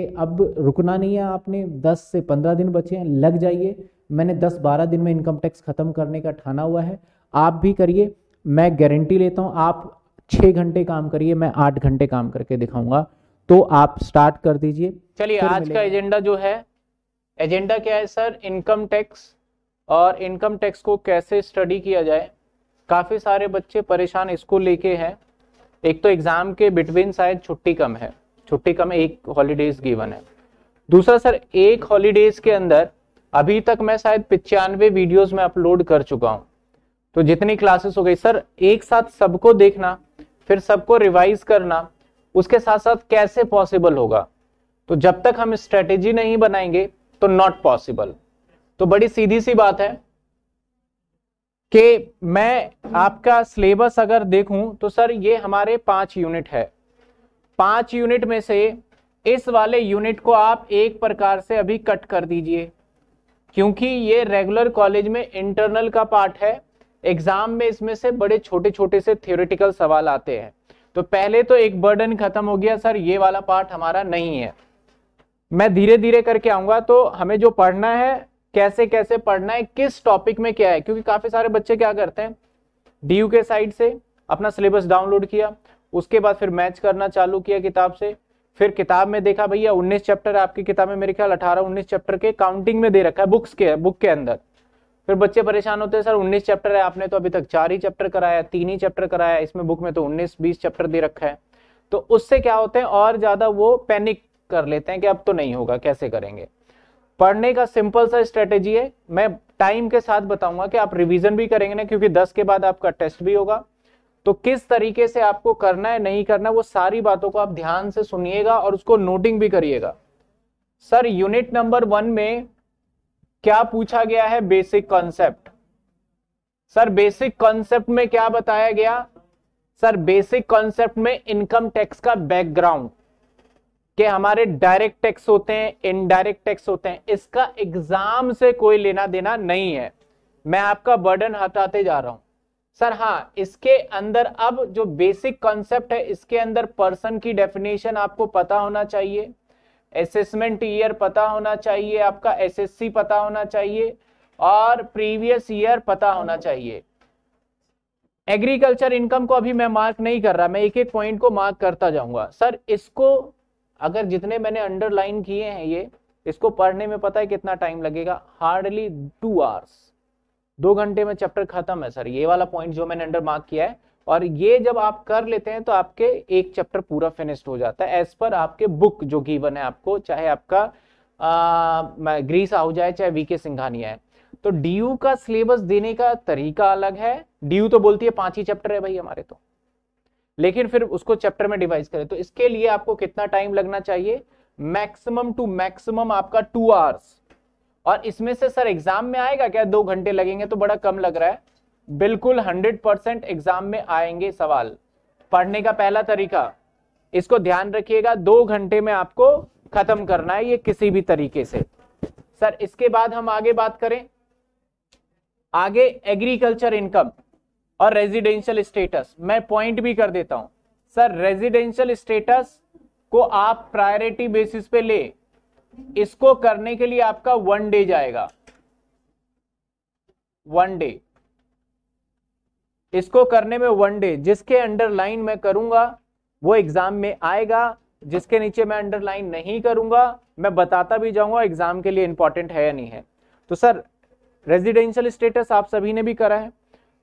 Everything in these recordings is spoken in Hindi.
अब रुकना नहीं है आपने 10 से 15 दिन बचे हैं लग जाइए मैंने 10-12 दिन में इनकम टैक्स खत्म करने का ठाना हुआ है आप भी करिए मैं गारंटी लेता हूँ आप छः घंटे काम करिए मैं आठ घंटे काम करके दिखाऊंगा तो आप स्टार्ट कर दीजिए चलिए आज का एजेंडा जो है एजेंडा क्या है सर इनकम टैक्स और इनकम टैक्स को कैसे स्टडी किया जाए काफ़ी सारे बच्चे परेशान इसको लेके हैं एक तो एग्ज़ाम के बिटवीन शायद छुट्टी कम है छुट्टी का में एक हॉलीडेज गिवन है दूसरा सर एक हॉलीडेज के अंदर अभी तक मैं शायद पिचानवे वीडियोस में अपलोड कर चुका हूं तो जितनी क्लासेस हो गई सर एक साथ सबको देखना फिर सबको रिवाइज करना उसके साथ साथ कैसे पॉसिबल होगा तो जब तक हम स्ट्रेटेजी नहीं बनाएंगे तो नॉट पॉसिबल तो बड़ी सीधी सी बात है कि मैं आपका सिलेबस अगर देखूं तो सर ये हमारे पांच यूनिट है पांच यूनिट में से इस वाले यूनिट को आप एक प्रकार से अभी कट कर दीजिए क्योंकि ये रेगुलर कॉलेज में इंटरनल का पार्ट है एग्जाम में इसमें से बड़े छोटे छोटे से थियोरिटिकल सवाल आते हैं तो पहले तो एक बर्डन खत्म हो गया सर ये वाला पार्ट हमारा नहीं है मैं धीरे धीरे करके आऊंगा तो हमें जो पढ़ना है कैसे कैसे पढ़ना है किस टॉपिक में क्या है क्योंकि काफी सारे बच्चे क्या करते हैं डी के साइड से अपना सिलेबस डाउनलोड किया उसके बाद फिर मैच करना चालू किया किताब से फिर किताब में देखा भैया 19 चैप्टर आपकी किताब में मेरे ख्याल 18 19 चैप्टर के काउंटिंग में दे रखा है बुक्स के बुक के अंदर फिर बच्चे परेशान होते हैं सर 19 चैप्टर है आपने तो अभी तक चार ही चैप्टर कराया तीन ही चैप्टर कराया इसमें बुक में तो 19 20 चैप्टर दे रखा है तो उससे क्या होते हैं और ज्यादा वो पैनिक कर लेते हैं कि अब तो नहीं होगा कैसे करेंगे पढ़ने का सिंपल सा स्ट्रेटेजी है मैं टाइम के साथ बताऊंगा कि आप रिविजन भी करेंगे ना क्योंकि दस के बाद आपका टेस्ट भी होगा तो किस तरीके से आपको करना है नहीं करना है वो सारी बातों को आप ध्यान से सुनिएगा और उसको नोटिंग भी करिएगा सर यूनिट नंबर वन में क्या पूछा गया है basic concept sir basic concept में क्या बताया गया सर बेसिक कॉन्सेप्ट में इनकम टैक्स का बैकग्राउंड के हमारे डायरेक्ट टैक्स होते हैं इनडायरेक्ट टैक्स होते हैं इसका एग्जाम से कोई लेना देना नहीं है मैं आपका बर्डन हटाते जा रहा हूं सर हाँ इसके अंदर अब जो बेसिक कॉन्सेप्ट है इसके अंदर पर्सन की डेफिनेशन आपको पता होना चाहिए असेसमेंट ईयर पता होना चाहिए आपका एसएससी पता होना चाहिए और प्रीवियस ईयर पता होना चाहिए एग्रीकल्चर इनकम को अभी मैं मार्क नहीं कर रहा मैं एक एक पॉइंट को मार्क करता जाऊंगा सर इसको अगर जितने मैंने अंडरलाइन किए हैं ये इसको पढ़ने में पता है कितना टाइम लगेगा हार्डली टू आवर्स दो घंटे में चैप्टर खत्म है सर ये वाला पॉइंट जो मैंने अंडर मार्क किया है और ये जब आप कर लेते हैं तो आपके एक चैप्टर पूरा फिनिश्ड हो जाता है एज पर आपके बुक जो गिवन है आपको चाहे आपका ग्रीस आ जाए चाहे वीके सिंघानिया है तो डीयू का सिलेबस देने का तरीका अलग है डीयू तो बोलती है पांच ही चैप्टर है भाई हमारे तो लेकिन फिर उसको चैप्टर में डिवाइस करें तो इसके लिए आपको कितना टाइम लगना चाहिए मैक्सिमम टू मैक्सिमम आपका टू आवर्स और इसमें से सर एग्जाम में आएगा क्या दो घंटे लगेंगे तो बड़ा कम लग रहा है बिल्कुल हंड्रेड परसेंट एग्जाम में आएंगे सवाल पढ़ने का पहला तरीका इसको ध्यान रखिएगा दो घंटे में आपको खत्म करना है ये किसी भी तरीके से सर इसके बाद हम आगे बात करें आगे एग्रीकल्चर इनकम और रेजिडेंशियल स्टेटस मैं पॉइंट भी कर देता हूं सर रेजिडेंशियल स्टेटस को आप प्रायोरिटी बेसिस पे ले इसको करने के लिए आपका वन डे जाएगा वन डे इसको करने में वन डे जिसके अंडरलाइन मैं करूंगा वो एग्जाम में आएगा जिसके नीचे मैं अंडरलाइन नहीं करूंगा मैं बताता भी जाऊंगा एग्जाम के लिए इंपॉर्टेंट है या नहीं है तो सर रेजिडेंशियल स्टेटस आप सभी ने भी करा है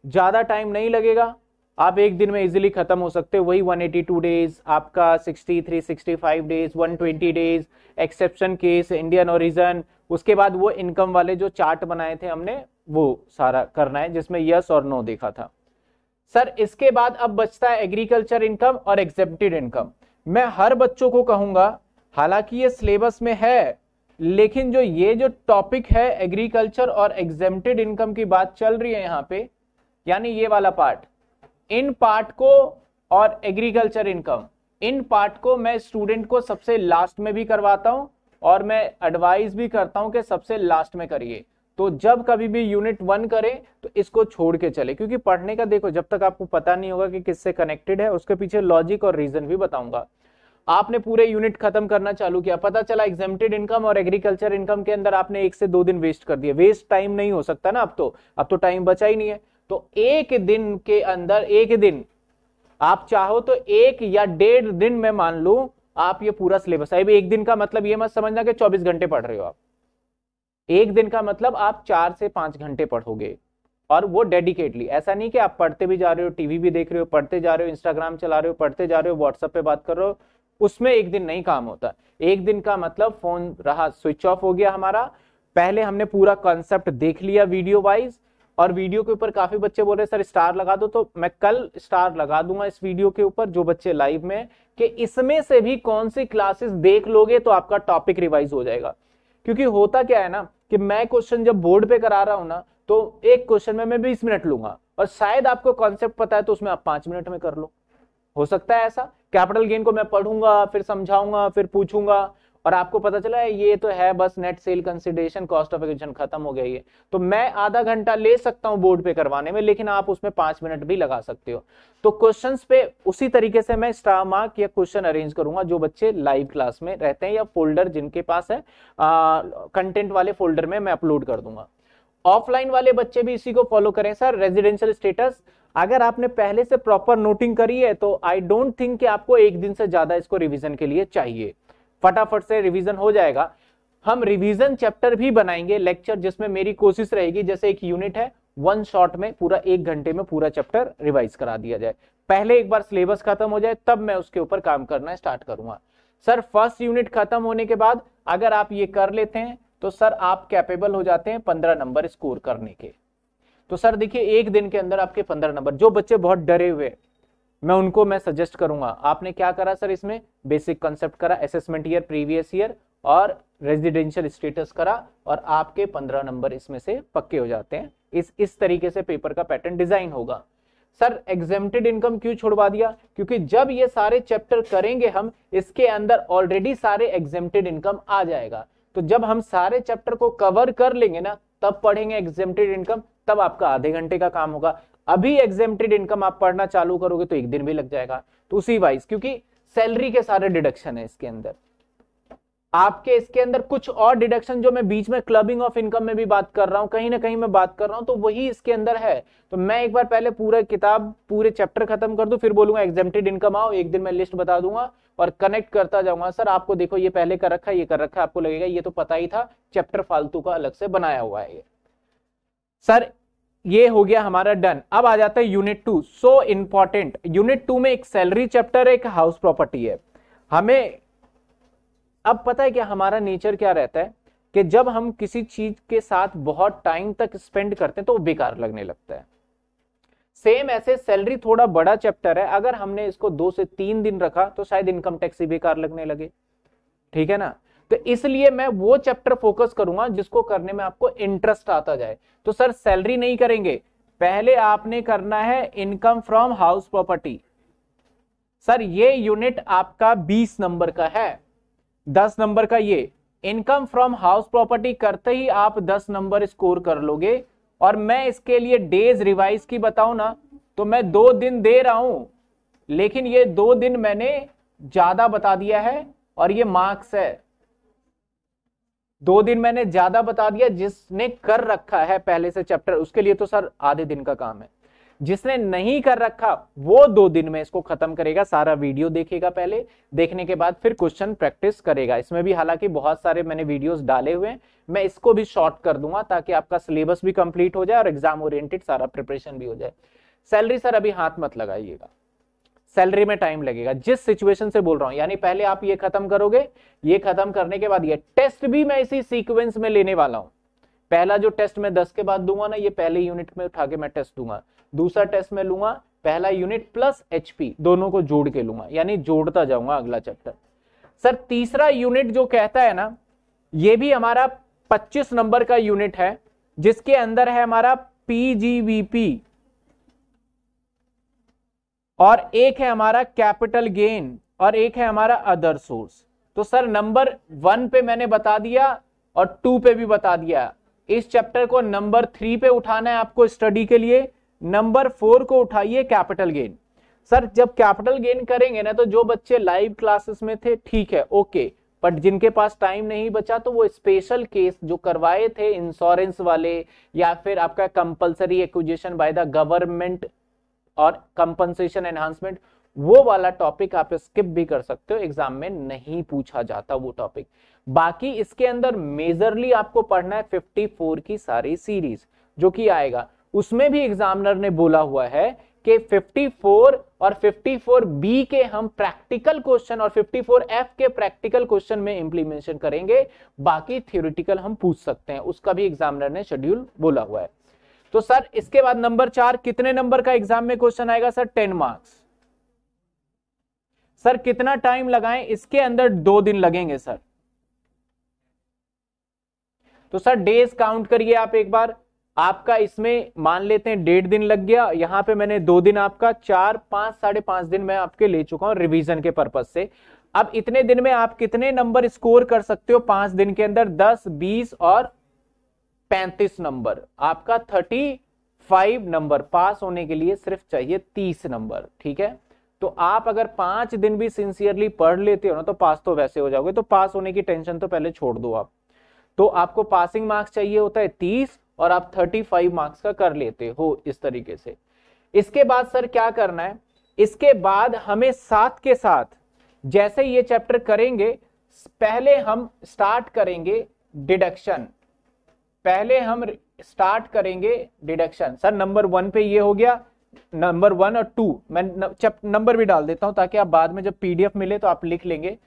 ज़्यादा टाइम नहीं लगेगा आप एक दिन में इजीली खत्म हो सकते हो वही 182 डेज आपका 63, 65 days 120 days exception case Indian origin उसके बाद वो इनकम वाले जो चार्ट बनाए थे हमने वो सारा करना है जिसमें यस और नो देखा था सर इसके बाद अब बचता है एग्रीकल्चर इनकम और एक्सेप्टेड इनकम मैं हर बच्चों को कहूंगा हालांकि ये सिलेबस में है लेकिन जो ये जो टॉपिक है एग्रीकल्चर और एग्जेप्टेड इनकम की बात चल रही है यहाँ पे यानी ये वाला पार्ट इन पार्ट को और एग्रीकल्चर इनकम इन पार्ट को मैं स्टूडेंट को सबसे लास्ट में भी करवाता हूँ और मैं एडवाइस भी करता हूँ कि सबसे लास्ट में करिए तो जब कभी भी यूनिट वन करें तो इसको छोड़ के चले क्योंकि पढ़ने का देखो जब तक आपको पता नहीं होगा कि किससे कनेक्टेड है उसके पीछे लॉजिक और रीजन भी बताऊंगा आपने पूरे यूनिट खत्म करना चालू किया पता चला एग्जेम्प्टेड इनकम और एग्रीकल्चर इनकम के अंदर आपने एक से दो दिन वेस्ट कर दिया वेस्ट टाइम नहीं हो सकता ना अब तो अब तो टाइम बचा ही नहीं है तो एक दिन के अंदर एक दिन आप चाहो तो एक या डेढ़ दिन में मान लू आप ये पूरा सिलेबस है एक दिन का मतलब ये मत समझना कि 24 घंटे पढ़ रहे हो आप एक दिन का मतलब आप चार से पांच घंटे पढ़ोगे और वो डेडिकेटली ऐसा नहीं कि आप पढ़ते भी जा रहे हो टीवी भी देख रहे हो पढ़ते जा रहे हो इंस्टाग्राम चला रहे हो पढ़ते जा रहे हो व्हाट्सएप पे बात कर रहे हो उसमें एक दिन नहीं काम होता एक दिन का मतलब फोन रहा स्विच ऑफ हो गया हमारा पहले हमने पूरा कॉन्सेप्ट देख लिया वीडियो वाइज और वीडियो के ऊपर काफी बच्चे बोल रहे सर स्टार लगा दो तो मैं कल स्टार लगा दूंगा इस वीडियो के ऊपर जो बच्चे लाइव में कि इसमें से भी कौन सी क्लासेस देख लोगे तो आपका टॉपिक रिवाइज हो जाएगा क्योंकि होता क्या है ना कि मैं क्वेश्चन जब बोर्ड पे करा रहा हूं ना तो एक क्वेश्चन में मैं बीस मिनट लूंगा और शायद आपको कॉन्सेप्ट पता है तो उसमें आप पांच मिनट में कर लो हो सकता है ऐसा कैपिटल गेन को मैं पढ़ूंगा फिर समझाऊंगा फिर पूछूंगा और आपको पता चला है ये तो है बस net sale consideration cost of education खत्म हो गई है तो मैं आधा घंटा ले सकता हूं बोर्ड पे करवाने में लेकिन आप उसमें पांच मिनट भी लगा सकते हो तो क्वेश्चन पे उसी तरीके से मैं स्टार मार्क या क्वेश्चन अरेंज करूंगा जो बच्चे लाइव क्लास में रहते हैं या फोल्डर जिनके पास है कंटेंट वाले फोल्डर में मैं अपलोड कर दूंगा ऑफलाइन वाले बच्चे भी इसी को फॉलो करें सर रेजिडेंशियल स्टेटस अगर आपने पहले से प्रॉपर नोटिंग करी है तो आई डोंट थिंक कि आपको एक दिन से ज्यादा इसको रिवीजन के लिए चाहिए फटाफट से रिवीजन हो जाएगा हम रिवीजन चैप्टर भी बनाएंगे लेक्चर जिसमें मेरी कोशिश रहेगी जैसे एक यूनिट है वन शॉट में पूरा एक घंटे में पूरा चैप्टर रिवाइज करा दिया जाए पहले एक बार सिलेबस खत्म हो जाए तब मैं उसके ऊपर काम करना स्टार्ट करूंगा सर फर्स्ट यूनिट खत्म होने के बाद अगर आप ये कर लेते हैं तो सर आप कैपेबल हो जाते हैं पंद्रह नंबर स्कोर करने के तो सर देखिए एक दिन के अंदर आपके पंद्रह नंबर जो बच्चे बहुत डरे हुए हैं मैं उनको मैं सजेस्ट करूंगा आपने क्या करा सर इसमें बेसिक कंसेप्ट करा असेसमेंट ईयर प्रीवियस ईयर और रेजिडेंशियल स्टेटस करा और आपके पंद्रह नंबर इसमें से पक्के हो जाते हैं इस इस तरीके से पेपर का पैटर्न डिजाइन होगा सर एग्जेम्प्टेड इनकम क्यों छोड़वा दिया क्योंकि जब ये सारे चैप्टर करेंगे हम इसके अंदर ऑलरेडी सारे एग्जेम्प्टेड इनकम आ जाएगा तो जब हम सारे चैप्टर को कवर कर लेंगे ना तब पढ़ेंगे एग्जेम्प्टेड इनकम तब आपका आधे घंटे का काम होगा अभी एग्जेम्प्टेड इनकम आप पढ़ना चालू करोगे तो एक दिन भी लग जाएगा तो उसी वाइज क्योंकि सैलरी के सारे डिडक्शन है इसके अंदर आपके इसके अंदर कुछ और डिडक्शन जो मैं बीच में क्लबिंग ऑफ इनकम में भी बात कर रहा हूँ कहीं ना कहीं मैं बात कर रहा हूँ तो वही इसके अंदर है तो मैं एक बार पहले पूरा किताब पूरे चैप्टर खत्म कर दूं फिर बोलूंगा एग्जेम्प्टेड इनकम आओ एक दिन मैं लिस्ट बता दूंगा और कनेक्ट करता जाऊंगा सर आपको देखो ये पहले कर रखा है ये कर रखा है आपको लगेगा ये तो पता ही था चैप्टर फालतू का अलग से बनाया हुआ है सर ये हो गया हमारा डन अब आ जाता है unit two so important unit two में एक सैलरी चैप्टर है एक हाउस प्रॉपर्टी है हमें अब पता है क्या हमारा नेचर क्या रहता है कि जब हम किसी चीज के साथ बहुत टाइम तक स्पेंड करते हैं तो बेकार लगने लगता है सेम ऐसे सैलरी थोड़ा बड़ा चैप्टर है अगर हमने इसको दो से तीन दिन रखा तो शायद इनकम टैक्स ही बेकार लगने लगे ठीक है ना तो इसलिए मैं वो चैप्टर फोकस करूंगा जिसको करने में आपको इंटरेस्ट आता जाए तो सर सैलरी नहीं करेंगे पहले आपने करना है income from house property sir ये यूनिट आपका 20 नंबर का है 10 नंबर का ये इनकम फ्रॉम हाउस प्रॉपर्टी करते ही आप 10 नंबर स्कोर कर लोगे और मैं इसके लिए डेज रिवाइज की बताऊं ना तो मैं दो दिन दे रहा हूं लेकिन ये दो दिन मैंने ज्यादा बता दिया है और ये मार्क्स है दो दिन मैंने ज्यादा बता दिया जिसने कर रखा है पहले से चैप्टर उसके लिए तो सर आधे दिन का काम है जिसने नहीं कर रखा वो दो दिन में इसको खत्म करेगा सारा वीडियो देखेगा पहले देखने के बाद फिर क्वेश्चन प्रैक्टिस करेगा इसमें भी हालांकि बहुत सारे मैंने वीडियोस डाले हुए हैं मैं इसको भी शॉर्ट कर दूंगा ताकि आपका सिलेबस भी कंप्लीट हो जाए और एग्जाम ओरिएंटेड सारा प्रिपरेशन भी हो जाए सैलरी सर अभी हाथ मत लगाइएगा सैलरी में टाइम लगेगा जिस सिचुएशन से बोल रहा हूं यानी पहले आप ये खत्म करोगे ये खत्म करने के बाद ये टेस्ट भी मैं इसी सीक्वेंस में लेने वाला हूं पहला जो टेस्ट मैं दस के बाद दूंगा ना ये पहले यूनिट में उठा के मैं टेस्ट दूंगा दूसरा टेस्ट मैं लूंगा पहला यूनिट प्लस एचपी दोनों को जोड़ के लूंगा यानी जोड़ता जाऊंगा अगला चैप्टर सर तीसरा यूनिट जो कहता है ना ये भी हमारा 25 नंबर का यूनिट है जिसके अंदर है हमारा पीजीवीपी और एक है हमारा कैपिटल गेन और एक है हमारा अदर सोर्स तो सर नंबर वन पे मैंने बता दिया और टू पे भी बता दिया इस चैप्टर को नंबर थ्री पे उठाना है आपको स्टडी के लिए नंबर फोर को उठाइए कैपिटल गेन सर जब कैपिटल गेन करेंगे ना तो जो बच्चे लाइव क्लासेस में थे ठीक है ओके बट जिनके पास टाइम नहीं बचा तो वो स्पेशल केस जो करवाए थे इंश्योरेंस वाले या फिर आपका compulsory acquisition by the government और कंपनसेशन एनहांसमेंट वो वाला टॉपिक आप स्किप भी कर सकते हो एग्जाम में नहीं पूछा जाता वो टॉपिक बाकी इसके अंदर मेजरली आपको पढ़ना है 54 की सारी सीरीज जो कि आएगा उसमें भी एग्जामिनर ने बोला हुआ है कि 54 और 54 बी के हम प्रैक्टिकल क्वेश्चन और 54 एफ के प्रैक्टिकल क्वेश्चन में इंप्लीमेंटेशन करेंगे बाकी थियोरिटिकल हम पूछ सकते हैं उसका भी एग्जामिनर ने शेड्यूल बोला हुआ है तो सर इसके बाद नंबर चार कितने नंबर का एग्जाम में क्वेश्चन आएगा सर टेन मार्क्स सर कितना टाइम लगाएं इसके अंदर दो दिन लगेंगे सर तो सर डेज काउंट करिए आप एक बार आपका इसमें मान लेते हैं डेढ़ दिन लग गया यहां पे मैंने दो दिन आपका चार पांच साढ़े पांच दिन मैं आपके ले चुका हूं रिवीजन के पर्पज से अब इतने दिन में आप कितने नंबर स्कोर कर सकते हो पांच दिन के अंदर दस बीस और पैंतीस नंबर आपका थर्टी फाइव नंबर पास होने के लिए सिर्फ चाहिए तीस नंबर ठीक है तो आप अगर पांच दिन भी सिंसियरली पढ़ लेते हो ना तो पास तो वैसे हो जाओगे तो पास होने की टेंशन तो पहले छोड़ दो आप तो आपको पासिंग मार्क्स चाहिए होता है तीस और आप थर्टी फाइव मार्क्स का कर लेते हो इस तरीके से इसके बाद सर क्या करना है इसके बाद हमें साथ के साथ जैसे ये चैप्टर करेंगे पहले हम स्टार्ट करेंगे डिडक्शन पहले हम स्टार्ट करेंगे डिडक्शन सर नंबर वन पे ये हो गया नंबर वन और टू मैं नंबर भी डाल देता हूं ताकि आप बाद में जब पीडीएफ मिले तो आप लिख लेंगे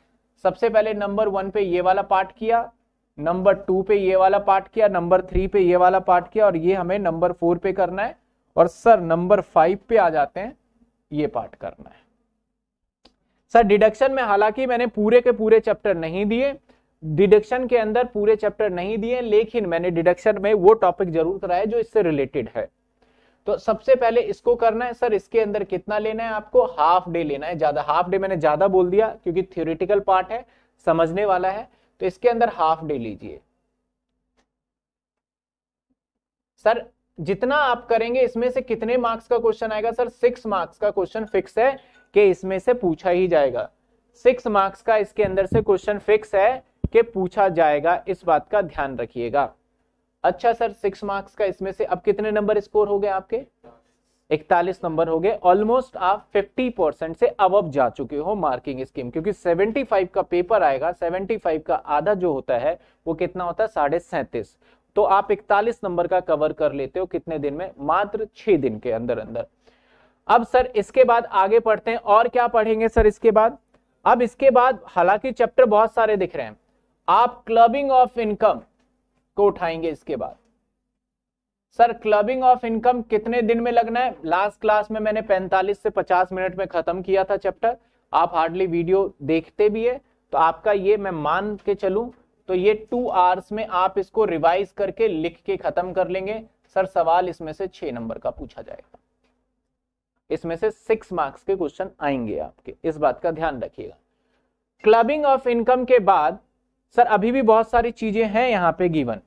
सबसे पहले नंबर वन पे ये वाला पार्ट किया नंबर टू पे ये वाला पार्ट किया नंबर थ्री पे ये वाला पार्ट किया और ये हमें नंबर फोर पे करना है और सर नंबर फाइव पे आ जाते हैं ये पार्ट करना है सर डिडक्शन में हालांकि मैंने पूरे के पूरे चैप्टर नहीं दिए डिडक्शन के अंदर पूरे चैप्टर नहीं दिए लेकिन मैंने डिडक्शन में वो टॉपिक जरूर कराया जो इससे रिलेटेड है तो सबसे पहले इसको करना है सर इसके अंदर कितना लेना है आपको हाफ डे लेना है ज्यादा हाफ डे मैंने ज्यादा बोल दिया क्योंकि थियोरिटिकल पार्ट है समझने वाला है तो इसके अंदर हाफ डे लीजिए सर जितना आप करेंगे इसमें से कितने मार्क्स का क्वेश्चन आएगा सर सिक्स मार्क्स का क्वेश्चन फिक्स है कि इसमें से पूछा ही जाएगा सिक्स मार्क्स का इसके अंदर से क्वेश्चन फिक्स है के पूछा जाएगा इस बात का ध्यान रखिएगा अच्छा सर सिक्स मार्क्स का इसमें से अब कितने नंबर स्कोर हो गए आपके इकतालीस नंबर हो गए ऑलमोस्ट आप फिफ्टी परसेंट से अब जा चुके हो मार्किंग स्कीम क्योंकि फाइव का पेपर आएगा फाइव का आधा जो होता है वो कितना होता है साढ़े सैंतीस तो आप इकतालीस नंबर का कवर कर लेते हो कितने दिन में मात्र छह दिन के अंदर अंदर अब सर इसके बाद आगे पढ़ते हैं और क्या पढ़ेंगे सर इसके बाद अब इसके बाद हालांकि चैप्टर बहुत सारे दिख रहे हैं आप क्लबिंग ऑफ इनकम को उठाएंगे इसके बाद सर क्लबिंग ऑफ इनकम कितने दिन में लगना है लास्ट क्लास में मैंने 45 से 50 मिनट में खत्म किया था चैप्टर आप हार्डली वीडियो देखते भी है तो आपका ये मैं मान के चलू तो ये टू आवर्स में आप इसको रिवाइज करके लिख के खत्म कर लेंगे सर सवाल इसमें से छह नंबर का पूछा जाएगा इसमें से सिक्स मार्क्स के क्वेश्चन आएंगे आपके इस बात का ध्यान रखिएगा क्लबिंग ऑफ इनकम के बाद सर अभी भी बहुत सारी चीजें हैं यहाँ पे गिवन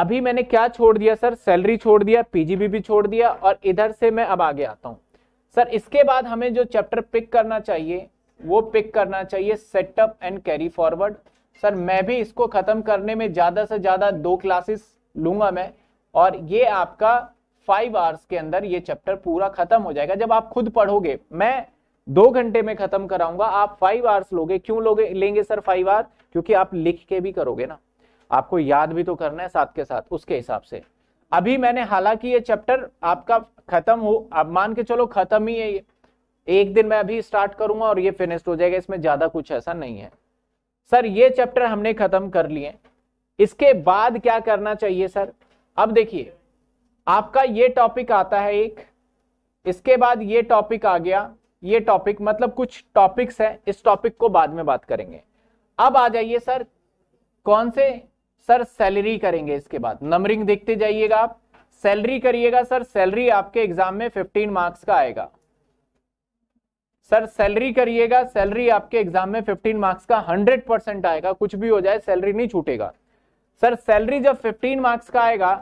अभी मैंने क्या छोड़ दिया सर सैलरी छोड़ दिया पीजीबी भी छोड़ दिया और इधर से मैं अब आगे आता हूँ सर इसके बाद हमें जो चैप्टर पिक करना चाहिए वो पिक करना चाहिए set off and carry forward sir मैं भी इसको खत्म करने में ज्यादा से ज्यादा दो क्लासेस लूंगा मैं और ये आपका फाइव आवर्स के अंदर ये चैप्टर पूरा खत्म हो जाएगा जब आप खुद पढ़ोगे मैं दो घंटे में खत्म कराऊंगा आप फाइव आवर्स लोगे क्यों लोगे लेंगे सर फाइव आवर्स क्योंकि आप लिख के भी करोगे ना आपको याद भी तो करना है साथ के साथ उसके हिसाब से अभी मैंने हालांकि ये चैप्टर आपका खत्म हो आप मान के चलो खत्म ही है ये एक दिन मैं अभी स्टार्ट करूंगा और ये फिनिश्ड हो जाएगा इसमें ज्यादा कुछ ऐसा नहीं है सर ये चैप्टर हमने खत्म कर लिए इसके बाद क्या करना चाहिए सर अब देखिए आपका ये टॉपिक आता है एक इसके बाद ये टॉपिक आ गया ये टॉपिक मतलब कुछ टॉपिक्स हैं इस टॉपिक को बाद में बात करेंगे अब आ जाइए सर कौन से सर सैलरी करेंगे इसके बाद नंबरिंग देखते जाइएगा आप सैलरी करिएगा सर सैलरी आपके एग्जाम में फिफ्टीन मार्क्स का आएगा सर सैलरी करिएगा सैलरी आपके एग्जाम में फिफ्टीन मार्क्स का हंड्रेड परसेंट आएगा कुछ भी हो जाए सैलरी नहीं छूटेगा सर सैलरी जब फिफ्टीन मार्क्स का आएगा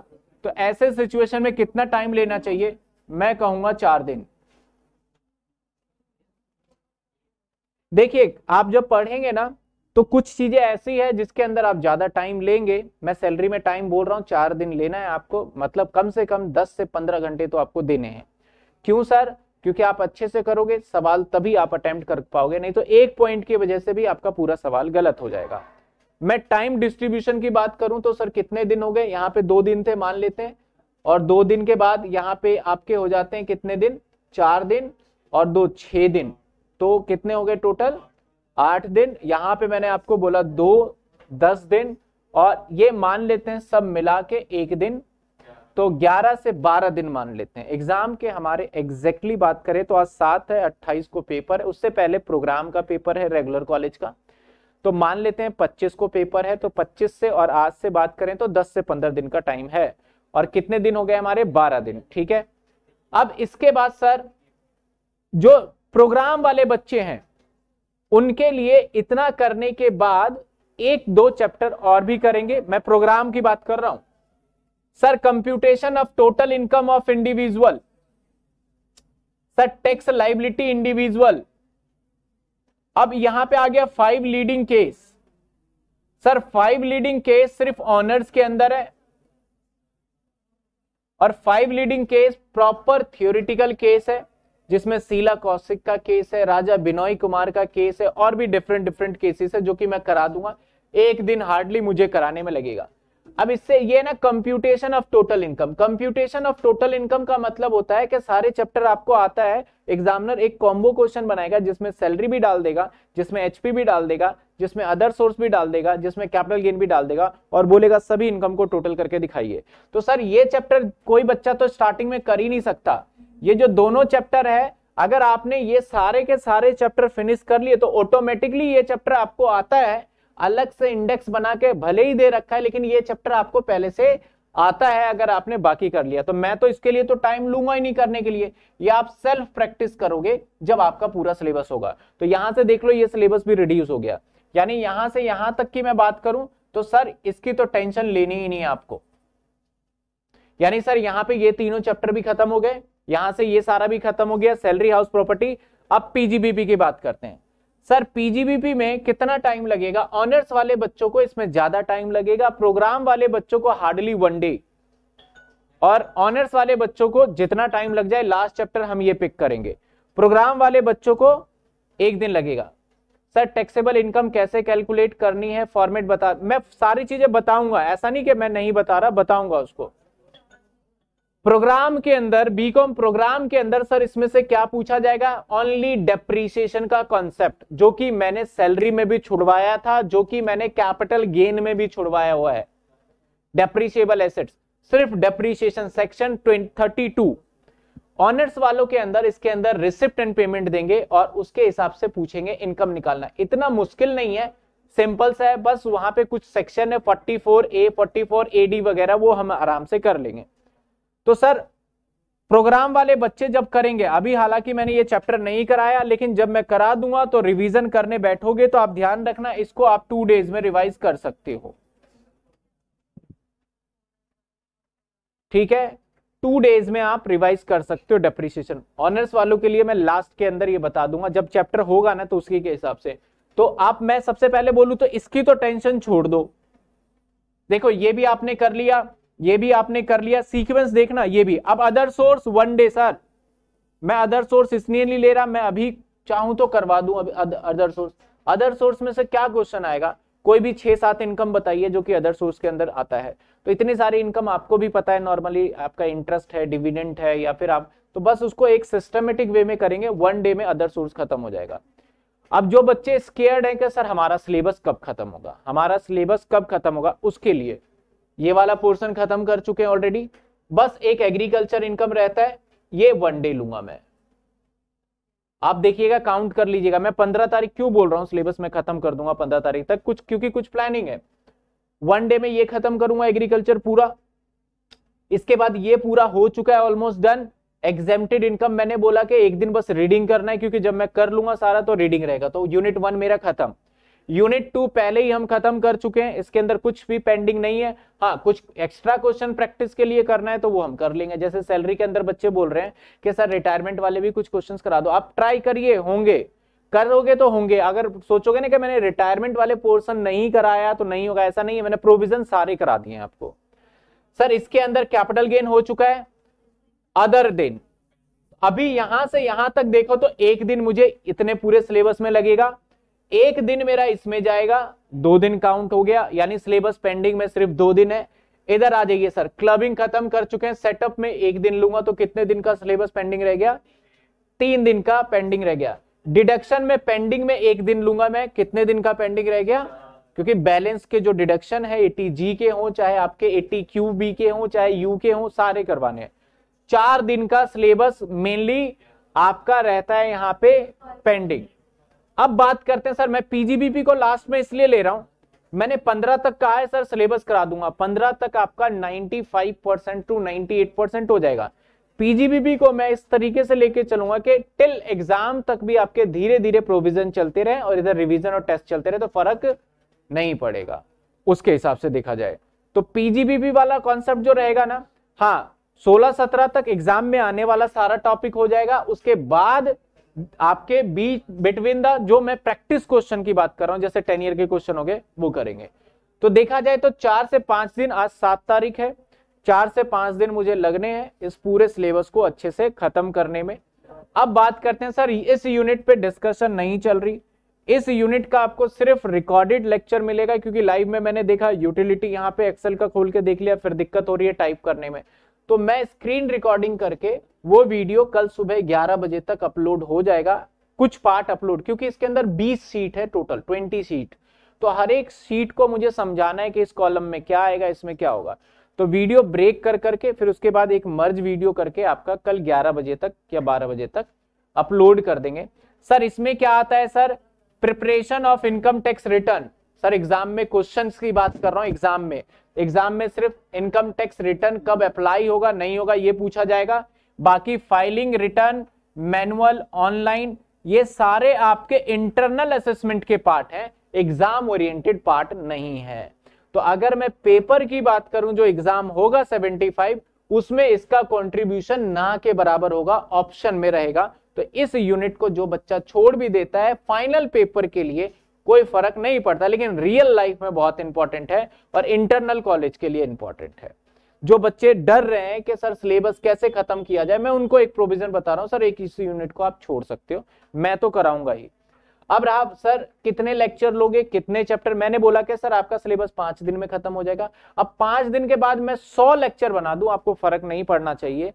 तो ऐसे सिचुएशन में कितना टाइम लेना चाहिए मैं कहूंगा चार दिन देखिए आप जब पढ़ेंगे ना तो कुछ चीजें ऐसी है जिसके अंदर आप ज्यादा टाइम लेंगे मैं सैलरी में टाइम बोल रहा हूँ चार दिन लेना है आपको मतलब कम से कम दस से पंद्रह घंटे तो आपको देने हैं क्यों सर क्योंकि आप अच्छे से करोगे सवाल तभी आप अटेम्प्ट कर पाओगे नहीं तो एक पॉइंट की वजह से भी आपका पूरा सवाल गलत हो जाएगा मैं टाइम डिस्ट्रीब्यूशन की बात करूं तो सर कितने दिन हो गए यहाँ पे दो दिन थे मान लेते हैं और दो दिन के बाद यहाँ पे आपके हो जाते हैं कितने दिन चार दिन और दो छह दिन तो कितने हो गए टोटल आठ दिन यहां पे मैंने आपको बोला दो दस दिन और ये मान लेते हैं सब मिला के एक दिन तो 11 से 12 दिन मान लेते हैं एग्जाम के हमारे एग्जैक्टली exactly बात करें तो आज सात है 28 को पेपर है उससे पहले प्रोग्राम का पेपर है रेगुलर कॉलेज का तो मान लेते हैं 25 को पेपर है तो 25 से और आज से बात करें तो 10 से 15 दिन का टाइम है और कितने दिन हो गए हमारे 12 दिन ठीक है अब इसके बाद सर जो प्रोग्राम वाले बच्चे हैं उनके लिए इतना करने के बाद एक दो चैप्टर और भी करेंगे मैं प्रोग्राम की बात कर रहा हूं sir computation of total income of individual sir tax liability individual अब यहां पे आ गया five leading case sir five leading case सिर्फ ऑनर्स के अंदर है और five leading case proper theoretical case है जिसमें सीला कौशिक का केस है राजा बिनोई कुमार का केस है और भी डिफरेंट डिफरेंट केसेस है जो कि मैं करा दूंगा एक दिन हार्डली मुझे कराने में लगेगा अब इससे ये ना computation of total income computation of total income का मतलब होता है कि सारे चैप्टर आपको आता है एग्जामिनर एक कॉम्बो क्वेश्चन बनाएगा जिसमें सैलरी भी डाल देगा जिसमें एचपी भी डाल देगा जिसमें अदर सोर्स भी डाल देगा जिसमें कैपिटल गेन भी डाल देगा और बोलेगा सभी इनकम को टोटल करके दिखाइए तो सर ये चैप्टर कोई बच्चा तो स्टार्टिंग में कर ही नहीं सकता ये जो दोनों चैप्टर है अगर आपने ये सारे के सारे चैप्टर फिनिश कर लिए तो ऑटोमेटिकली ये चैप्टर आपको आता है अलग से इंडेक्स बना के भले ही दे रखा है लेकिन ये चैप्टर आपको पहले से आता है अगर आपने बाकी कर लिया तो मैं तो इसके लिए तो टाइम लूंगा ही नहीं करने के लिए ये आप सेल्फ प्रैक्टिस करोगे जब आपका पूरा सिलेबस होगा तो यहां से देख लो ये सिलेबस भी रिड्यूस हो गया यानी यहां से यहां तक की मैं बात करूं तो सर इसकी तो टेंशन लेनी ही नहीं आपको यानी सर यहां पे ये तीनों चैप्टर भी खत्म हो गए यहां से ये सारा भी खत्म हो गया सैलरी हाउस प्रॉपर्टी अब पीजीबीपी की बात करते हैं सर पीजीबीपी में कितना टाइम लगेगा ऑनर्स वाले बच्चों को इसमें ज्यादा टाइम लगेगा प्रोग्राम वाले बच्चों को हार्डली वन डे और ऑनर्स वाले बच्चों को जितना टाइम लग जाए लास्ट चैप्टर हम ये पिक करेंगे प्रोग्राम वाले बच्चों को एक दिन लगेगा सर टैक्सेबल इनकम कैसे कैलकुलेट करनी है फॉर्मेट बता मैं सारी चीजें बताऊंगा ऐसा नहीं कि मैं नहीं बता रहा बताऊंगा उसको प्रोग्राम के अंदर बीकॉम प्रोग्राम के अंदर सर इसमें से क्या पूछा जाएगा ओनली डेप्रीसिएशन का कॉन्सेप्ट जो कि मैंने सैलरी में भी छुड़वाया था जो कि मैंने कैपिटल गेन में भी छुड़वाया हुआ है डेप्रीशियबल एसेट्स सिर्फ depreciation section thirty two honours वालों के अंदर इसके अंदर रिसिप्ट एंड पेमेंट देंगे और उसके हिसाब से पूछेंगे इनकम निकालना इतना मुश्किल नहीं है सिंपल सा है बस वहां पे कुछ सेक्शन है 44 ए 44 एडी वगैरह वो हम आराम से कर लेंगे तो सर प्रोग्राम वाले बच्चे जब करेंगे अभी हालांकि मैंने ये चैप्टर नहीं कराया लेकिन जब मैं करा दूंगा तो रिवीजन करने बैठोगे तो आप ध्यान रखना इसको आप टू डेज में रिवाइज कर सकते हो ठीक है टू डेज में आप रिवाइज कर सकते हो डेप्रिसिएशन ऑनर्स वालों के लिए मैं लास्ट के अंदर ये बता दूंगा जब चैप्टर होगा ना तो उसके हिसाब से तो आप मैं सबसे पहले बोलूं तो इसकी तो टेंशन छोड़ दो देखो ये भी आपने कर लिया ये भी आपने कर लिया सीक्वेंस देखना ये भी अब other source one day sir मैं अदर सोर्स इसलिए नहीं ले रहा मैं अभी चाहूं तो करवा दू अदर सोर्स अदर सोर्स में से क्या क्वेश्चन आएगा कोई भी छह सात इनकम बताइए जो कि अदर सोर्स के अंदर आता है तो इतने सारे इनकम आपको भी पता है नॉर्मली आपका इंटरेस्ट है डिविडेंट है या फिर आप तो बस उसको एक सिस्टमेटिक वे में करेंगे वन डे में अदर सोर्स खत्म हो जाएगा अब जो बच्चे स्केयर्ड हैं कि सर हमारा सिलेबस कब खत्म होगा हमारा सिलेबस कब खत्म होगा उसके लिए ये वाला पोर्शन खत्म कर चुके हैं ऑलरेडी बस एक एग्रीकल्चर इनकम रहता है ये वन डे लूंगा मैं आप देखिएगा काउंट कर लीजिएगा मैं पंद्रह तारीख क्यों बोल रहा हूं सिलेबस में खत्म कर दूंगा पंद्रह तारीख तक कुछ क्योंकि कुछ प्लानिंग है वन डे में ये खत्म करूंगा एग्रीकल्चर पूरा इसके बाद ये पूरा हो चुका है ऑलमोस्ट डन एग्जेम्प्टेड इनकम मैंने बोला कि एक दिन बस रीडिंग करना है क्योंकि जब मैं कर लूंगा सारा तो रीडिंग रहेगा तो यूनिट वन मेरा खत्म यूनिट टू पहले ही हम खत्म कर चुके हैं इसके अंदर कुछ भी पेंडिंग नहीं है हाँ कुछ एक्स्ट्रा क्वेश्चन प्रैक्टिस के लिए करना है तो वो हम कर लेंगे जैसे सैलरी के अंदर बच्चे बोल रहे हैं कि सर रिटायरमेंट वाले भी कुछ क्वेश्चन करा दो आप ट्राई करिए होंगे करोगे तो होंगे अगर सोचोगे ना कि मैंने रिटायरमेंट वाले पोर्सन नहीं कराया तो नहीं होगा ऐसा नहीं है मैंने प्रोविजन सारे करा दिए आपको सर इसके अंदर कैपिटल गेन हो चुका है अदर देन अभी यहां से यहां तक देखो तो एक दिन मुझे इतने पूरे सिलेबस में लगेगा एक दिन मेरा इसमें जाएगा दो दिन काउंट हो गया यानी सिलेबस पेंडिंग में सिर्फ दो दिन है इधर आ जाइए सर क्लबिंग खत्म कर चुके हैं सेटअप में एक दिन लूंगा तो कितने दिन का सिलेबस पेंडिंग रह गया तीन दिन का पेंडिंग रह गया डिडक्शन में पेंडिंग में एक दिन लूंगा मैं कितने दिन का पेंडिंग रह गया क्योंकि बैलेंस के जो डिडक्शन है एटी जी के हों चाहे आपके एटी क्यू बी के हों चाहे यू के हों सारे करवाने हैं चार दिन का सिलेबस मेनली आपका रहता है यहाँ पे पेंडिंग अब बात करते हैं सर मैं पीजीबीपी को लास्ट में इसलिए ले रहा हूं मैंने पंद्रह तक कहा है सर सिलेबस करा दूंगा पंद्रह तक आपका 95 परसेंट टू 98 परसेंट हो जाएगा पीजीबीपी को मैं इस तरीके से लेके चलूंगा कि टिल एग्जाम तक भी आपके धीरे धीरे प्रोविजन चलते रहे और इधर रिविजन और टेस्ट चलते रहे तो फर्क नहीं पड़ेगा उसके हिसाब से देखा जाए तो पीजीबीपी वाला कॉन्सेप्ट जो रहेगा ना हाँ सोलह सत्रह तक एग्जाम में आने वाला सारा टॉपिक हो जाएगा उसके बाद आपके बीच बिटवीन द जो मैं प्रैक्टिस क्वेश्चन की बात कर रहा हूं जैसे टेन ईयर के क्वेश्चन हो गए वो करेंगे तो देखा जाए तो चार से पांच दिन आज सात तारीख है चार से पांच दिन मुझे लगने हैं इस पूरे सिलेबस को अच्छे से खत्म करने में अब बात करते हैं सर इस यूनिट पे डिस्कशन नहीं चल रही इस यूनिट का आपको सिर्फ रिकॉर्डेड लेक्चर मिलेगा क्योंकि लाइव में मैंने देखा यूटिलिटी यहाँ पे एक्सेल का खोल के देख लिया फिर दिक्कत हो रही है टाइप करने में तो मैं स्क्रीन रिकॉर्डिंग करके वो वीडियो कल सुबह 11 बजे तक अपलोड हो जाएगा कुछ पार्ट अपलोड क्योंकि इसके अंदर 20 सीट है टोटल 20 सीट तो हर एक सीट को मुझे समझाना है कि इस कॉलम में क्या आएगा इसमें क्या होगा तो वीडियो ब्रेक कर करके फिर उसके बाद एक मर्ज वीडियो करके आपका कल 11 बजे तक या 12 बजे तक अपलोड कर देंगे सर इसमें क्या आता है sir preparation of income tax return sir exam में क्वेश्चंस की बात कर रहा हूं एग्जाम में एग्जाम में सिर्फ इनकम टैक्स रिटर्न कब अप्लाई होगा नहीं होगा ये पूछा जाएगा बाकी फाइलिंग रिटर्न मैनुअल ऑनलाइन ये सारे आपके इंटरनल असेसमेंट के पार्ट हैं एग्जाम ओरिएंटेड पार्ट नहीं है तो अगर मैं पेपर की बात करूं जो एग्जाम होगा 75 उसमें इसका कंट्रीब्यूशन ना के बराबर होगा ऑप्शन में रहेगा तो इस यूनिट को जो बच्चा छोड़ भी देता है फाइनल पेपर के लिए कोई फर्क नहीं पड़ता लेकिन रियल लाइफ में बहुत इंपॉर्टेंट है और इंटरनल कॉलेज के लिए इंपॉर्टेंट है जो बच्चे डर रहे हैं कि सर सिलेबस कैसे खत्म किया जाए मैं उनको एक प्रोविजन बता रहा हूं सर एक इस यूनिट को आप छोड़ सकते हो मैं तो कराऊंगा ही अब रहा सर कितने लेक्चर लोगे कितने चैप्टर मैंने बोला कि सर आपका सिलेबस पांच दिन में खत्म हो जाएगा अब पांच दिन के बाद मैं सौ लेक्चर बना दू आपको फर्क नहीं पड़ना चाहिए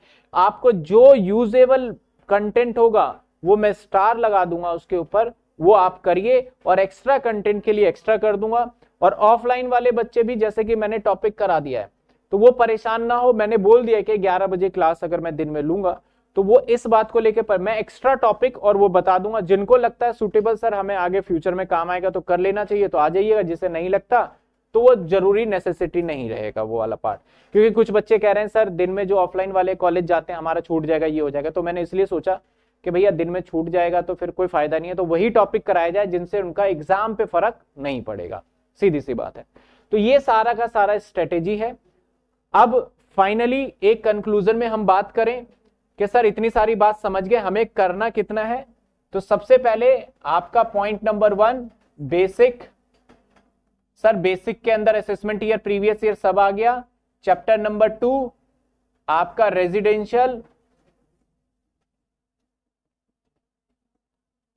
आपको जो यूजेबल कंटेंट होगा वो मैं स्टार लगा दूंगा उसके ऊपर वो आप करिए और एक्स्ट्रा कंटेंट के लिए एक्स्ट्रा कर दूंगा और ऑफलाइन वाले बच्चे भी जैसे कि मैंने टॉपिक करा दिया है तो वो परेशान ना हो मैंने बोल दिया कि 11 बजे क्लास अगर मैं दिन में लूंगा तो वो इस बात को लेकर पर मैं एक्स्ट्रा टॉपिक और वो बता दूंगा जिनको लगता है सुटेबल सर हमें आगे फ्यूचर में काम आएगा तो कर लेना चाहिए तो आ जाइएगा जिसे नहीं लगता तो वो जरूरी नेसेसिटी नहीं रहेगा वो वाला पार्ट क्योंकि कुछ बच्चे कह रहे हैं सर दिन में जो ऑफलाइन वाले कॉलेज जाते हैं हमारा छूट जाएगा ये हो जाएगा तो मैंने इसलिए सोचा कि भैया दिन में छूट जाएगा तो फिर कोई फायदा नहीं है तो वही टॉपिक कराया जाए जिनसे उनका एग्जाम पे फर्क नहीं पड़ेगा सीधी सी बात है तो ये सारा का सारा स्ट्रेटेजी है अब फाइनली एक कंक्लूजन में हम बात करें कि सर इतनी सारी बात समझ गए हमें करना कितना है तो सबसे पहले आपका point number one basic sir basic के अंदर असेसमेंट ईयर प्रीवियस ईयर सब आ गया चैप्टर नंबर टू आपका residential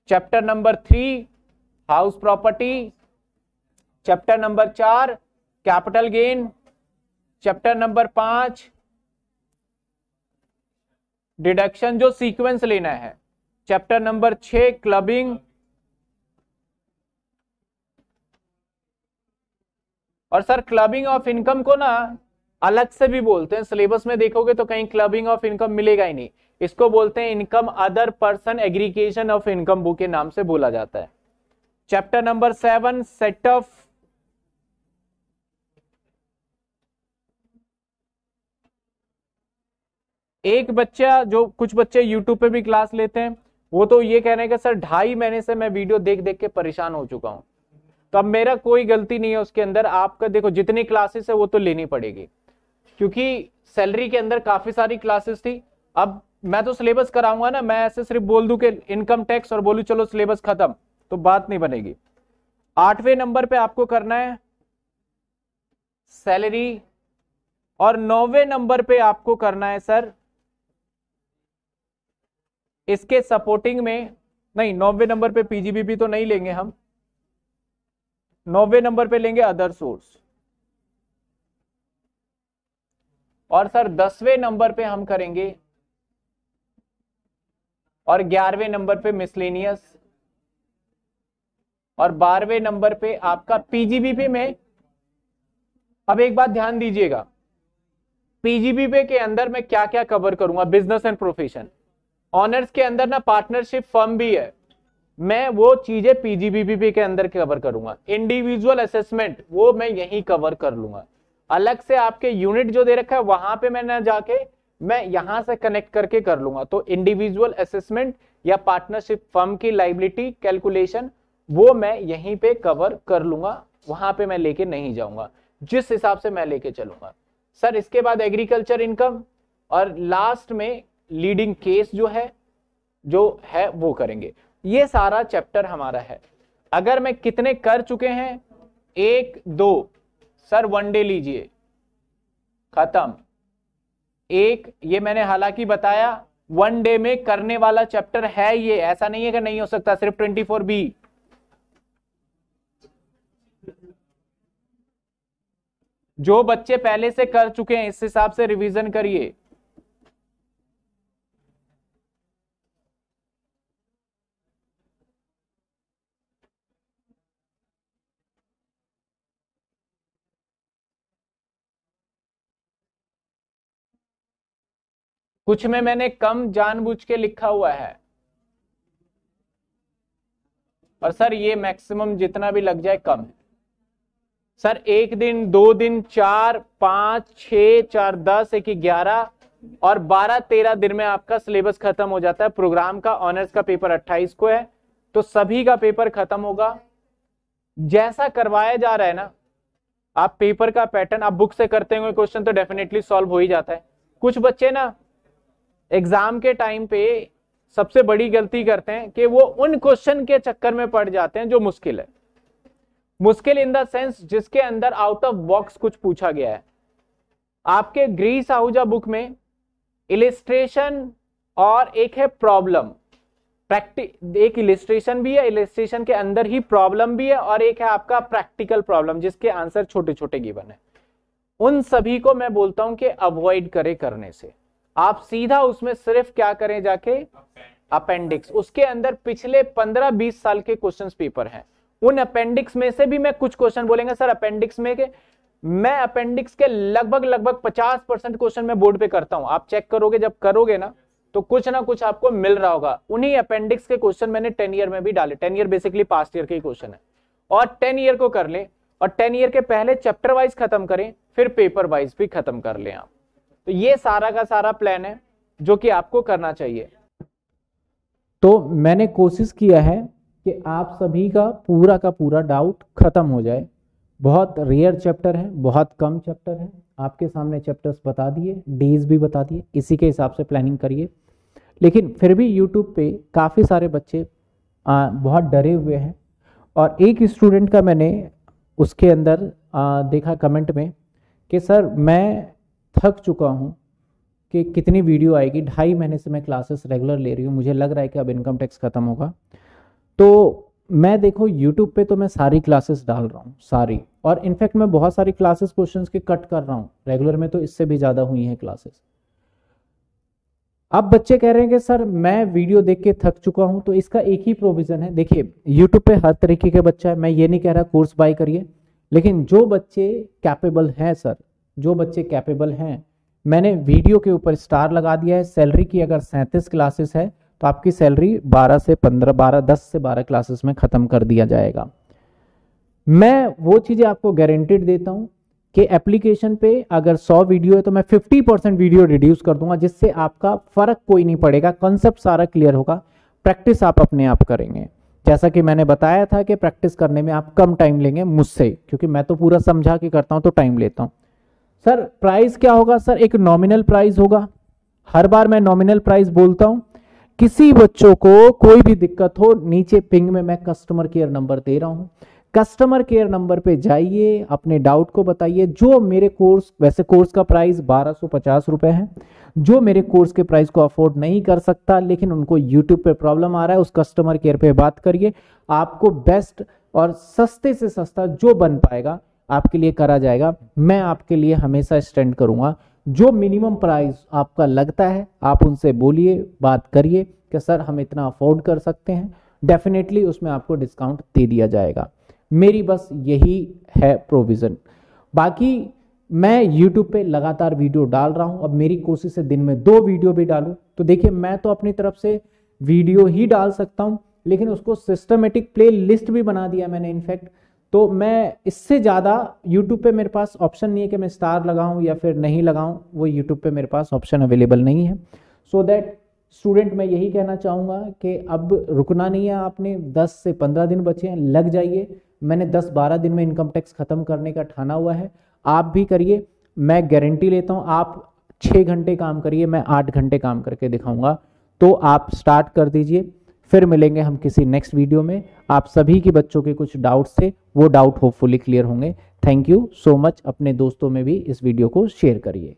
chapter number three house property chapter number चार कैपिटल गेन चैप्टर नंबर पांच डिडक्शन जो सीक्वेंस लेना है चैप्टर नंबर छ क्लबिंग और सर क्लबिंग ऑफ इनकम को ना अलग से भी बोलते हैं सिलेबस में देखोगे तो कहीं क्लबिंग ऑफ इनकम मिलेगा ही नहीं इसको बोलते हैं income other person aggregation of income book के नाम से बोला जाता है chapter number seven set off एक बच्चा जो कुछ बच्चे यूट्यूब पे भी क्लास लेते हैं वो तो ये कह रहे हैं कि सर ढाई महीने से मैं वीडियो देख देख के परेशान हो चुका हूं तो अब मेरा कोई गलती नहीं है उसके अंदर आपका देखो जितनी क्लासेस है वो तो लेनी पड़ेगी क्योंकि सैलरी के अंदर काफी सारी क्लासेस थी अब मैं तो सिलेबस कराऊंगा ना मैं ऐसे सिर्फ बोल दू के इनकम टैक्स और बोलू चलो सिलेबस खत्म तो बात नहीं बनेगी आठवें नंबर पे आपको करना है सैलरी और नौवे नंबर पे आपको करना है सर इसके सपोर्टिंग में नहीं नौवे नंबर पे पीजीबीपी तो नहीं लेंगे हम नौवे नंबर पे लेंगे अदर सोर्स और सर दसवें नंबर पे हम करेंगे और ग्यारहवें नंबर पे मिसलेनियस और बारहवें नंबर पे आपका पीजीबीपी में अब एक बात ध्यान दीजिएगा पीजीबीपी के अंदर मैं क्या क्या कवर करूंगा बिजनेस एंड प्रोफेशन ऑनर्स के अंदर ना पार्टनरशिप फर्म भी है मैं वो चीजें पीजीबीपी के अंदर कवर करूंगा इंडिविजुअल असेसमेंट वो मैं यही कवर कर लूंगा अलग से आपके यूनिट जो दे रखा है वहां पे मैं ना जाके मैं यहां से कनेक्ट करके कर लूंगा तो इंडिविजुअल असेसमेंट या पार्टनरशिप फर्म की लाइबिलिटी कैलकुलेशन वो मैं यहीं पे कवर कर लूंगा वहां पे मैं लेके नहीं जाऊंगा जिस हिसाब से मैं लेके चलूंगा सर इसके बाद एग्रीकल्चर इनकम और लास्ट में लीडिंग केस जो है जो है वो करेंगे ये सारा चैप्टर हमारा है अगर मैं कितने कर चुके हैं एक दो सर वन डे लीजिए खत्म एक ये मैंने हालांकि बताया वन डे में करने वाला चैप्टर है ये ऐसा नहीं है कि नहीं हो सकता सिर्फ ट्वेंटी फोर बी जो बच्चे पहले से कर चुके हैं इस हिसाब से रिवीजन करिए कुछ में मैंने कम जानबूझ के लिखा हुआ है और सर ये मैक्सिमम जितना भी लग जाए कम है सर एक दिन दो दिन चार पांच छ चार दस एक ग्यारह और बारह तेरह दिन में आपका सिलेबस खत्म हो जाता है प्रोग्राम का ऑनर्स का पेपर अट्ठाईस को है तो सभी का पेपर खत्म होगा जैसा करवाया जा रहा है ना आप पेपर का पैटर्न आप बुक से करते हुए क्वेश्चन तो डेफिनेटली सॉल्व हो ही जाता है कुछ बच्चे ना एग्जाम के टाइम पे सबसे बड़ी गलती करते हैं कि वो उन क्वेश्चन के चक्कर में पड़ जाते हैं जो मुश्किल है मुश्किल इन द सेंस जिसके अंदर आउट ऑफ बॉक्स कुछ पूछा गया है आपके ग्रीस आहूजा बुक में इलिस्ट्रेशन और एक है प्रॉब्लम प्रैक्टिक एक इलिस्ट्रेशन भी है इलिस्ट्रेशन के अंदर ही प्रॉब्लम भी है और एक है आपका प्रैक्टिकल प्रॉब्लम जिसके आंसर छोटे छोटे गिवन है उन सभी को मैं बोलता हूं कि अवॉइड करे करने से आप सीधा उसमें सिर्फ क्या करें जाके अपेंडिक्स उसके अंदर पिछले 15-20 साल के क्वेश्चन पेपर हैं उन अपेंडिक्स में से भी मैं कुछ क्वेश्चन बोलेंगे सर अपेंडिक्स में के मैं अपेंडिक्स के लगभग लगभग 50 परसेंट क्वेश्चन में बोर्ड पे करता हूं आप चेक करोगे जब करोगे ना तो कुछ ना कुछ आपको मिल रहा होगा उन्हीं अपेंडिक्स के क्वेश्चन मैंने टेन ईयर में भी डाले ten year basically past year के क्वेश्चन है और टेन ईयर को कर ले और टेन ईयर के पहले चैप्टर वाइज खत्म करें फिर पेपर वाइज भी खत्म कर ले आप तो ये सारा का सारा प्लान है जो कि आपको करना चाहिए तो मैंने कोशिश किया है कि आप सभी का पूरा का पूरा डाउट खत्म हो जाए बहुत रेयर चैप्टर है बहुत कम चैप्टर है आपके सामने चैप्टर्स बता दिए डेज भी बता दिए इसी के हिसाब से प्लानिंग करिए लेकिन फिर भी यूट्यूब पे काफ़ी सारे बच्चे आ, बहुत डरे हुए हैं और एक स्टूडेंट का मैंने उसके अंदर आ, देखा कमेंट में कि सर मैं थक चुका हूँ कि कितनी वीडियो आएगी ढाई महीने से मैं क्लासेस रेगुलर ले रही हूँ मुझे लग रहा है कि अब इनकम टैक्स ख़त्म होगा तो मैं देखो यूट्यूब पे तो मैं सारी क्लासेस डाल रहा हूँ सारी और इनफैक्ट मैं बहुत सारी क्लासेस क्वेश्चंस के कट कर रहा हूँ रेगुलर में तो इससे भी ज़्यादा हुई हैं क्लासेस अब बच्चे कह रहे हैं कि सर मैं वीडियो देख के थक चुका हूँ तो इसका एक ही प्रोविज़न है देखिए यूट्यूब पे हर तरीके के बच्चा है मैं ये नहीं कह रहा कोर्स बाय करिए लेकिन जो बच्चे कैपेबल हैं सर जो बच्चे कैपेबल हैं मैंने वीडियो के ऊपर स्टार लगा दिया है सैलरी की अगर सैंतीस क्लासेस है तो आपकी सैलरी 12 से 15 12 10 से 12 क्लासेस में ख़त्म कर दिया जाएगा मैं वो चीज़ें आपको गारंटेड देता हूं कि एप्लीकेशन पे अगर 100 वीडियो है तो मैं 50 परसेंट वीडियो रिड्यूस कर दूंगा जिससे आपका फ़र्क कोई नहीं पड़ेगा कॉन्सेप्ट सारा क्लियर होगा प्रैक्टिस आप अपने आप करेंगे जैसा कि मैंने बताया था कि प्रैक्टिस करने में आप कम टाइम लेंगे मुझसे क्योंकि मैं तो पूरा समझा के करता हूँ तो टाइम लेता हूँ सर प्राइस क्या होगा सर एक नॉमिनल प्राइस होगा हर बार मैं नॉमिनल प्राइस बोलता हूं किसी बच्चों को कोई भी दिक्कत हो नीचे पिंग में मैं कस्टमर केयर नंबर दे रहा हूं कस्टमर केयर नंबर पे जाइए अपने डाउट को बताइए जो मेरे कोर्स वैसे कोर्स का प्राइस बारह सौ पचास रुपए है जो मेरे कोर्स के प्राइस को अफोर्ड नहीं कर सकता लेकिन उनको यूट्यूब पे प्रॉब्लम आ रहा है उस कस्टमर केयर पे बात करिए आपको बेस्ट और सस्ते से सस्ता जो बन पाएगा आपके लिए करा जाएगा मैं आपके लिए हमेशा स्टैंड करूंगा जो मिनिमम प्राइस आपका लगता है आप उनसे बोलिए बात करिए कि सर हम इतना अफोर्ड कर सकते हैं डेफिनेटली उसमें आपको डिस्काउंट दे दिया जाएगा मेरी बस यही है प्रोविज़न बाकी मैं YouTube पे लगातार वीडियो डाल रहा हूँ अब मेरी कोशिश है दिन में दो वीडियो भी डालूँ तो देखिए मैं तो अपनी तरफ से वीडियो ही डाल सकता हूँ लेकिन उसको सिस्टमेटिक प्ले लिस्ट भी बना दिया मैंने इनफैक्ट तो मैं इससे ज़्यादा यूट्यूब पे मेरे पास ऑप्शन नहीं है कि मैं स्टार लगाऊं या फिर नहीं लगाऊं वो यूट्यूब पे मेरे पास ऑप्शन अवेलेबल नहीं है सो दैट स्टूडेंट मैं यही कहना चाहूँगा कि अब रुकना नहीं है आपने 10 से 15 दिन बचे हैं लग जाइए मैंने 10-12 दिन में इनकम टैक्स ख़त्म करने का ठाना हुआ है आप भी करिए मैं गारंटी लेता हूँ आप छः घंटे काम करिए मैं आठ घंटे काम करके दिखाऊँगा तो आप स्टार्ट कर दीजिए फिर मिलेंगे हम किसी नेक्स्ट वीडियो में आप सभी के बच्चों के कुछ डाउट्स थे वो डाउट होपफुली क्लियर होंगे थैंक यू सो मच अपने दोस्तों में भी इस वीडियो को शेयर करिए